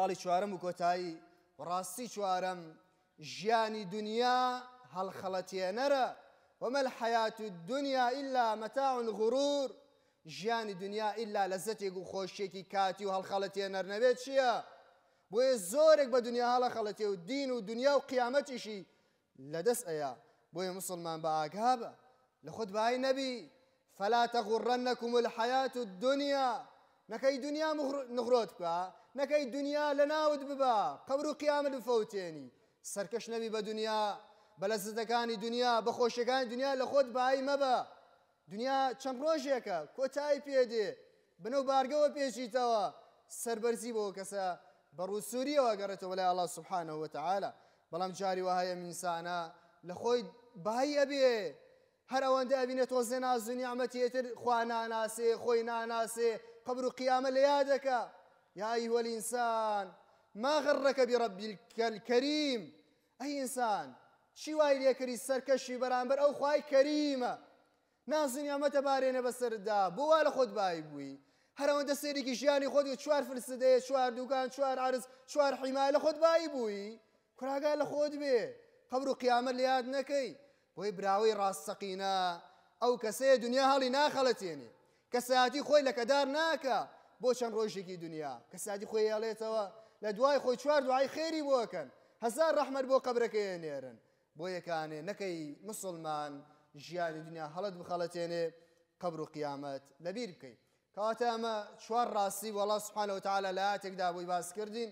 خالی چوارم و کۆتایی ڕاستی چوارم ژیانی دنیا هەڵخەڵەتێنەرە ومە حیات و دنیا ئللا مەتاون غرور ژیانی دنیا ئللا لە زەتێک و خۆشیێکی کاتی و هەڵخەڵەتێنەر نر چییە؟ بۆیە زۆرێک بە دنیا هەڵە خەڵەتێ و دین و دنیا و قیامەتیشی لدس ئەیە بۆیە مسلمان بە ئاگابە لە خودبایی نەبی فلا تغرنكم الحياة الدنيا نەکەی دنیا نخرۆت بکە نەکەی دنیا لە ناوت ببە قبر و قیامت فەوتێنی سەرکەش نەبی بە دنیا بە لە زدەکانی دنیا بە خۆشەکانی دنیا لە خۆت بای مەبە دنیا چەند ڕۆژێکە کۆتایی پێدێ بنەو بارگەوە پێشیتەوە سربەرزی بۆ کەسە بە ڕووسوریەوە گەڕێتەوە لای الله سبحانەوە تعاالە بەڵام جاری وهەیە میسانە لە خۆی باهەبێ هر تو ئەبینێتەوە زێناز و نیامەتیێتر خوا ناناسێ خۆی ناناسێ قبر و قیامە لە یادەکە یای وەلئینسان ما غڕەکە بڕبیکەل کەریم ئەی ئینسان چی وای لێکردی سەرکەشی بەرامبەر او خوای کەریمە نازنیامەتە بارێنە بەسەردا بۆوا لە خۆت بای بووی هەرەوەندە سێریکی ژیانی خۆت و چوار فرسدەیە چوار دوکان چوار عرز چوار حیما لە خۆت بای بووی کوراگا لە خۆت بێ قبر و قیامە لە یاد نەکەی وەی براوەی ڕاستسەقینا ئەو کەسەیە دنیا هەڵی ناخەڵەتێنێ کە ساتی خۆی لەکەدار ناکە بۆ چەند ڕۆژێکی دنیا کە سادی خۆی هەڵێتەوە لە دوای خۆی چوار دوای خێری بۆکەن هەزار ڕەحمەر بۆ قبرەکەی نێرن بۆ یەکانێ نەکەی مسلمان ژیانی دنیا هەڵت بخەڵەتێنێ قبر و قیامەت لەبیر بکەیت کەواتە ئەمە چوار ڕاستی وەڵە سوحانەوە تاالە لە تێکدا بووی باس کردین.